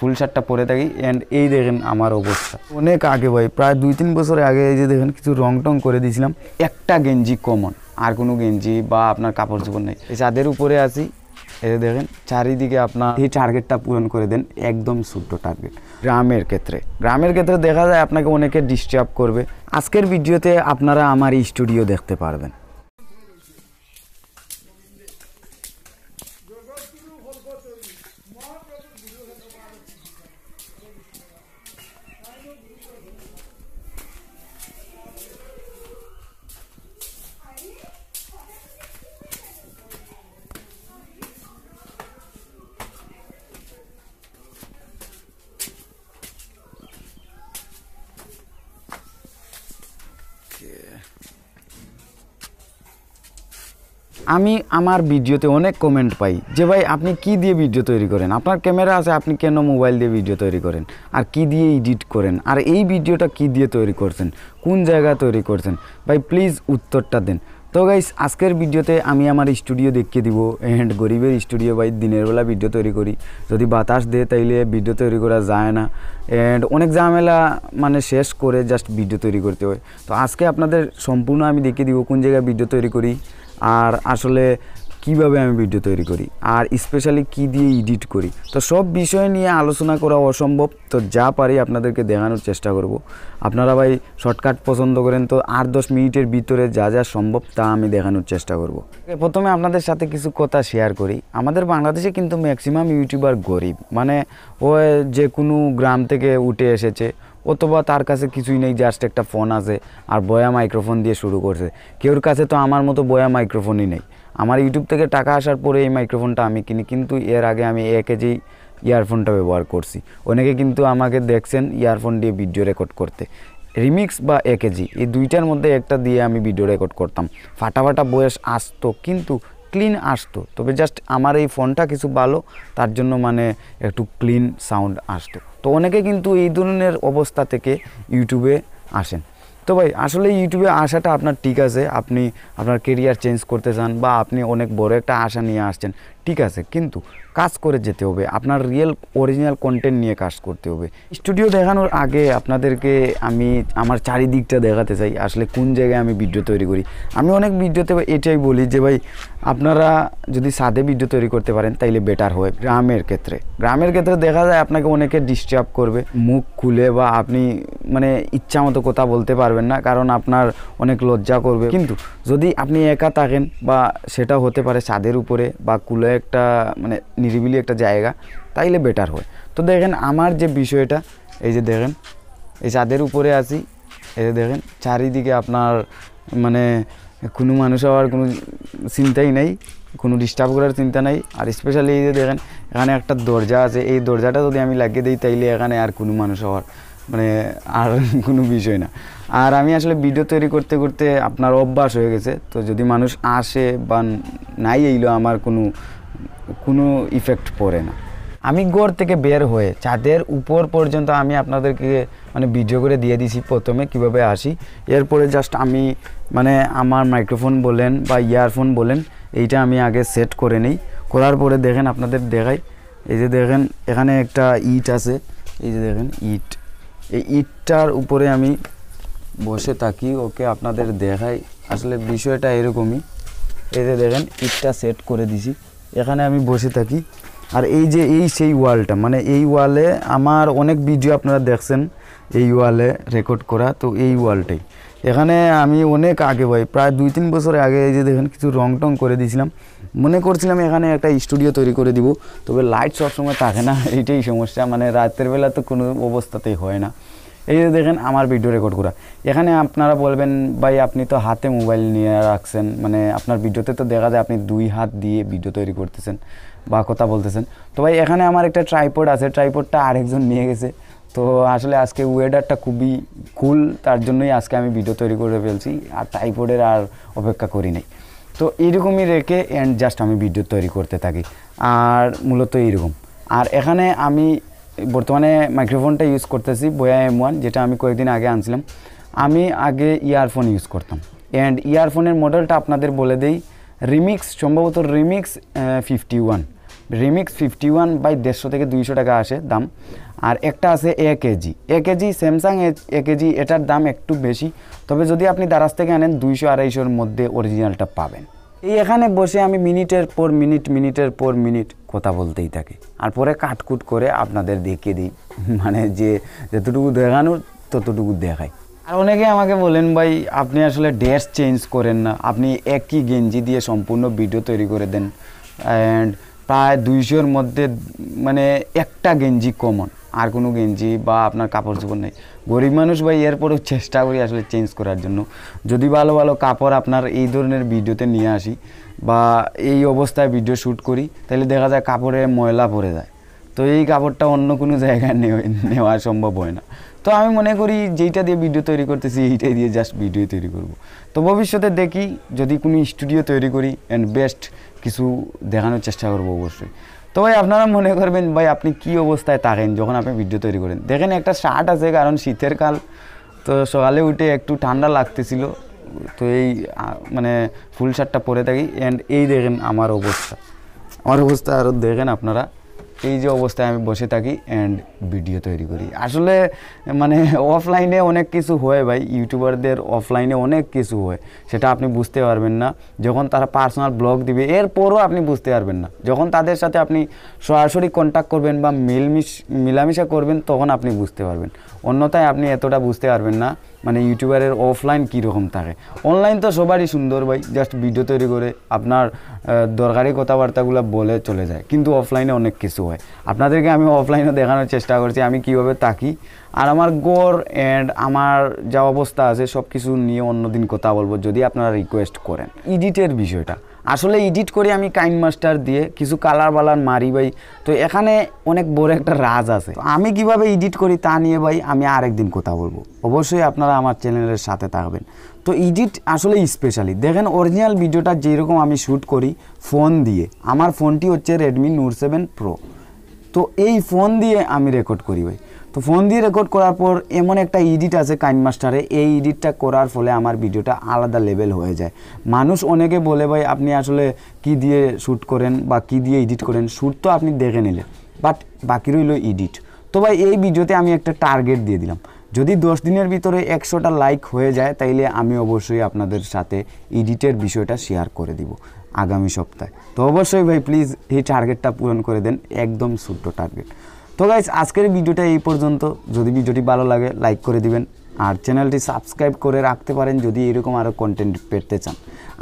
ফুল শার্টটা পরে থাকি অ্যান্ড এই দেখেন আমার অবস্থা অনেক আগে ভাই প্রায় দুই তিন বছর আগে এই যে দেখেন কিছু রং টং করে দিয়েছিলাম একটা গেঞ্জি কমন আর কোনো গেঞ্জি বা আপনার কাপড় চোপড় নেই এই চাঁদের উপরে আছি এই দেখেন চারিদিকে আপনার এই টার্গেটটা পূরণ করে দেন একদম শুদ্ধ টার্গেট গ্রামের ক্ষেত্রে গ্রামের ক্ষেত্রে দেখা যায় আপনাকে অনেকে ডিস্টার্ব করবে আজকের ভিডিওতে আপনারা আমার স্টুডিও দেখতে পারবেন আমি আমার ভিডিওতে অনেক কমেন্ট পাই যে ভাই আপনি কি দিয়ে ভিডিও তৈরি করেন আপনার ক্যামেরা আছে আপনি কেন মোবাইল দিয়ে ভিডিও তৈরি করেন আর কি দিয়ে এডিট করেন আর এই ভিডিওটা কি দিয়ে তৈরি করছেন কোন জায়গা তৈরি করছেন ভাই প্লিজ উত্তরটা দেন তো গাইস আজকের ভিডিওতে আমি আমার স্টুডিও দেখিয়ে দিব অ্যান্ড গরিবের স্টুডিও বাই দিনের বেলা ভিডিও তৈরি করি যদি বাতাস দেয় তাইলে ভিডিও তৈরি করা যায় না অ্যান্ড অনেক ঝামেলা মানে শেষ করে জাস্ট ভিডিও তৈরি করতে হয় তো আজকে আপনাদের সম্পূর্ণ আমি দেখিয়ে দিব কোন জায়গায় ভিডিও তৈরি করি আর আসলে কিভাবে আমি ভিডিও তৈরি করি আর স্পেশালি কি দিয়ে এডিট করি তো সব বিষয় নিয়ে আলোচনা করা অসম্ভব তো যা পারি আপনাদেরকে দেখানোর চেষ্টা করব। আপনারা ভাই শর্টকাট পছন্দ করেন তো আট দশ মিনিটের ভিতরে যা যা সম্ভব তা আমি দেখানোর চেষ্টা করব। প্রথমে আপনাদের সাথে কিছু কথা শেয়ার করি আমাদের বাংলাদেশে কিন্তু ম্যাক্সিমাম ইউটিউবার গরিব মানে ও যে কোনো গ্রাম থেকে উঠে এসেছে অথবা তার কাছে কিছুই নেই জাস্ট একটা ফোন আছে আর বয়া মাইক্রোফোন দিয়ে শুরু করছে কেউর কাছে তো আমার মতো বয়া মাইক্রোফোনই নেই আমার ইউটিউব থেকে টাকা আসার পরে এই মাইক্রোফোনটা আমি কিনি কিন্তু এর আগে আমি এ কেজি ইয়ারফোনটা ব্যবহার করছি অনেকে কিন্তু আমাকে দেখছেন ইয়ারফোন দিয়ে ভিডিও রেকর্ড করতে রিমিক্স বা এ কেজি এই দুইটার মধ্যে একটা দিয়ে আমি ভিডিও রেকর্ড করতাম ফাটাফাটা বয়স আসতো কিন্তু ক্লিন আসতো তবে জাস্ট আমার এই ফোনটা কিছু ভালো তার জন্য মানে একটু ক্লিন সাউন্ড আসতো তো অনেকে কিন্তু এই ধরনের অবস্থা থেকে ইউটিউবে আসেন তো ভাই আসলে ইউটিউবে আসাটা আপনার ঠিক আছে আপনি আপনার কেরিয়ার চেঞ্জ করতে চান বা আপনি অনেক বড় একটা আশা নিয়ে আসছেন ঠিক আছে কিন্তু কাজ করে যেতে হবে আপনার রিয়েল অরিজিনাল কন্টেন্ট নিয়ে কাজ করতে হবে স্টুডিও দেখানোর আগে আপনাদেরকে আমি আমার চারিদিকটা দেখাতে চাই আসলে কোন জায়গায় আমি ভিডিও তৈরি করি আমি অনেক ভিডিওতে এটাই বলি যে ভাই আপনারা যদি সাদে ভিডিও তৈরি করতে পারেন তাইলে বেটার হয় গ্রামের ক্ষেত্রে গ্রামের ক্ষেত্রে দেখা যায় আপনাকে অনেকে ডিস্টার্ব করবে মুখ খুলে বা আপনি মানে ইচ্ছা মতো কথা বলতে পারবেন না কারণ আপনার অনেক লজ্জা করবে কিন্তু যদি আপনি একা থাকেন বা সেটা হতে পারে ছাদের উপরে বা কুলে একটা মানে নিরিবিলি একটা জায়গা তাইলে বেটার হয় তো দেখেন আমার যে বিষয়টা এই যে দেখেন এই ছাদের উপরে আছি এই যে দেখেন চারিদিকে আপনার মানে কোনো মানুষ হওয়ার কোনো চিন্তাই নেই কোনো ডিস্টার্ব করার চিন্তা নাই আর স্পেশালি এই যে দেখেন এখানে একটা দরজা আছে এই দরজাটা যদি আমি লাগিয়ে দিই তাইলে এখানে আর কোনো মানুষ হওয়ার মানে আর কোনো বিষয় না আর আমি আসলে ভিডিও তৈরি করতে করতে আপনার অভ্যাস হয়ে গেছে তো যদি মানুষ আসে বা নাই এইলো আমার কোনো কোনো ইফেক্ট পড়ে না আমি গড় থেকে বের হয়ে চাঁদের উপর পর্যন্ত আমি আপনাদেরকে মানে ভিডিও করে দিয়ে দিছি প্রথমে কিভাবে আসি এরপরে জাস্ট আমি মানে আমার মাইক্রোফোন বলেন বা ইয়ারফোন বলেন এইটা আমি আগে সেট করে নিই করার পরে দেখেন আপনাদের দেখাই এই যে দেখেন এখানে একটা ইট আছে এই যে দেখেন ইট এই ইটটার উপরে আমি বসে থাকি ওকে আপনাদের দেখাই আসলে বিষয়টা এরকমই এতে দেখেন ইটটা সেট করে দিছি এখানে আমি বসে থাকি আর এই যে এই সেই ওয়ালটা মানে এই ওয়ালে আমার অনেক ভিডিও আপনারা দেখছেন এই ওয়ালে রেকর্ড করা তো এই ওয়ালটাই এখানে আমি অনেক আগে ভাই প্রায় দুই তিন বছর আগে এই যে দেখেন কিছু রং টং করে দিয়েছিলাম মনে করছিলাম এখানে একটা স্টুডিও তৈরি করে দিব তবে লাইট সবসময় থাকে না এইটাই সমস্যা মানে রাতের বেলা তো কোনো অবস্থাতেই হয় না এই যে দেখেন আমার ভিডিও রেকর্ড করা এখানে আপনারা বলবেন ভাই আপনি তো হাতে মোবাইল নিয়ে রাখছেন মানে আপনার ভিডিওতে তো দেখা যায় আপনি দুই হাত দিয়ে ভিডিও তৈরি করতেছেন বা কথা বলতেছেন তো ভাই এখানে আমার একটা ট্রাইপড আছে ট্রাইপডটা আরেকজন নিয়ে গেছে তো আসলে আজকে ওয়েদারটা খুবই কুল তার জন্যই আজকে আমি ভিডিও তৈরি করে ফেলছি আর টাইফয়েডের আর অপেক্ষা করি নাই তো এইরকমই রেখে অ্যান্ড জাস্ট আমি ভিডিও তৈরি করতে থাকি আর মূলত এইরকম আর এখানে আমি বর্তমানে মাইক্রোফোনটা ইউজ করতেছি বয়া এম ওয়ান যেটা আমি কয়েকদিন আগে আনছিলাম আমি আগে ইয়ারফোন ইউজ করতাম অ্যান্ড ইয়ারফোনের মডেলটা আপনাদের বলে দেই রিমিক্স সম্ভবত remix fifty one remix fifty one by দেড়শো থেকে দুইশো টাকা আসে দাম আর একটা আছে A K G A K G Samsung A K G এটার দাম একটু বেশি তবে যদি আপনি দারাজ থেকে আনেন দুইশো আড়াইশোর মধ্যে অরিজিনালটা পাবেন এই এখানে বসে আমি মিনিটের পর মিনিট মিনিটের পর মিনিট কথা বলতেই থাকি আর পরে কাটকুট করে আপনাদের দেখিয়ে দিই মানে যে যতটুকু দেখানোর ততটুকু দেখাই আর অনেকে আমাকে বলেন ভাই আপনি আসলে ড্রেস চেঞ্জ করেন না আপনি একই গেঞ্জি দিয়ে সম্পূর্ণ ভিডিও তৈরি করে দেন অ্যান্ড প্রায় দুইশোর মধ্যে মানে একটা গেঞ্জি কমন আর কোনো গেঞ্জি বা আপনার কাপড় চোপড় নেই গরিব মানুষ বা এরপরেও চেষ্টা করি আসলে চেঞ্জ করার জন্য যদি ভালো ভালো কাপড় আপনার এই ধরনের ভিডিওতে নিয়ে আসি বা এই অবস্থায় ভিডিও শ্যুট করি তাহলে দেখা যায় কাপড়ে ময়লা পড়ে যায় তো এই কাপড়টা অন্য কোনো জায়গায় নেওয়া সম্ভব হয় না তো আমি মনে করি যেইটা দিয়ে ভিডিও তৈরি করতেছি এইটাই দিয়ে জাস্ট ভিডিও তৈরি করব তো ভবিষ্যতে দেখি যদি কোনো স্টুডিও তৈরি করি অ্যান্ড বেস্ট কিছু দেখানোর চেষ্টা করবো অবশ্যই তো ভাই আপনারা মনে করবেন ভাই আপনি কি অবস্থায় থাকেন যখন আপনি ভিডিও তৈরি করেন দেখেন একটা শার্ট আছে কারণ শীতের কাল তো সকালে উঠে একটু ঠান্ডা লাগতেছিল তো এই মানে ফুল শার্টটা পরে থাকি অ্যান্ড এই দেখেন আমার অবস্থা আমার অবস্থা আরও দেখেন আপনারা এই যে অবস্থায় আমি বসে থাকি অ্যান্ড ভিডিও তৈরি করি আসলে মানে অফলাইনে অনেক কিছু হয় ভাই ইউটিউবারদের অফলাইনে অনেক কিছু হয় সেটা আপনি বুঝতে পারবেন না যখন তারা পার্সোনাল ব্লগ দিবে এরপরও আপনি বুঝতে পারবেন না যখন তাদের সাথে আপনি সরাসরি কন্ট্যাক্ট করবেন বা মিলমিশ মিলামিশা করবেন তখন আপনি বুঝতে পারবেন অন্যথায় আপনি এতটা বুঝতে পারবেন না মানে ইউটিউবারের অফলাইন কীরকম থাকে অনলাইন তো সবারই সুন্দর ভাই জাস্ট ভিডিও তৈরি করে আপনার দরকারি কথাবার্তাগুলো বলে চলে যায় কিন্তু অফলাইনে অনেক কিছু হয় আপনাদেরকে আমি অফলাইনে দেখানোর চেষ্টা করছি আমি কীভাবে তাকি আর আমার গোর অ্যান্ড আমার যা অবস্থা আছে সব কিছু নিয়ে অন্যদিন কথা বলবো যদি আপনারা রিকোয়েস্ট করেন ইডিটের বিষয়টা আসলে এডিট করে আমি কাইন মাস্টার দিয়ে কিছু কালার বালার মারি ভাই তো এখানে অনেক বড় একটা রাজ আছে আমি কিভাবে এডিট করি তা নিয়ে ভাই আমি আরেকদিন কথা বলবো অবশ্যই আপনারা আমার চ্যানেলের সাথে থাকবেন তো এডিট আসলে স্পেশালি দেখেন অরিজিনাল ভিডিওটা যেরকম আমি শ্যুট করি ফোন দিয়ে আমার ফোনটি হচ্ছে রেডমি নোট সেভেন প্রো তো এই ফোন দিয়ে আমি রেকর্ড করি ভাই তো ফোন দিয়ে রেকর্ড করার পর এমন একটা এডিট আছে কাইন মাস্টারে এই এডিটটা করার ফলে আমার ভিডিওটা আলাদা লেভেল হয়ে যায় মানুষ অনেকে বলে ভাই আপনি আসলে কি দিয়ে শ্যুট করেন বা কি দিয়ে এডিট করেন শ্যুট তো আপনি দেখে নিলেন বাট বাকি রইল এডিট তো ভাই এই ভিডিওতে আমি একটা টার্গেট দিয়ে দিলাম যদি দশ দিনের ভিতরে একশোটা লাইক হয়ে যায় তাইলে আমি অবশ্যই আপনাদের সাথে এডিটের বিষয়টা শেয়ার করে দিব আগামী সপ্তাহে তো অবশ্যই ভাই প্লিজ এই টার্গেটটা পূরণ করে দেন একদম ছোট্ট টার্গেট তো গাইজ আজকের ভিডিওটা এই পর্যন্ত যদি ভিডিওটি ভালো লাগে লাইক করে দিবেন আর চ্যানেলটি সাবস্ক্রাইব করে রাখতে পারেন যদি এরকম আরও কন্টেন্ট পেতে চান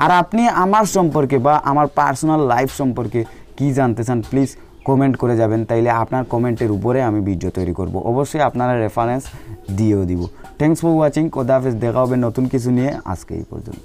আর আপনি আমার সম্পর্কে বা আমার পার্সোনাল লাইফ সম্পর্কে কি জানতে চান প্লিজ কমেন্ট করে যাবেন তাইলে আপনার কমেন্টের উপরে আমি ভিডিও তৈরি করব অবশ্যই আপনারা রেফারেন্স দিয়েও দিব থ্যাংকস ফর ওয়াচিং কোদাফেস দেখা হবে নতুন কিছু নিয়ে আজকে এই পর্যন্ত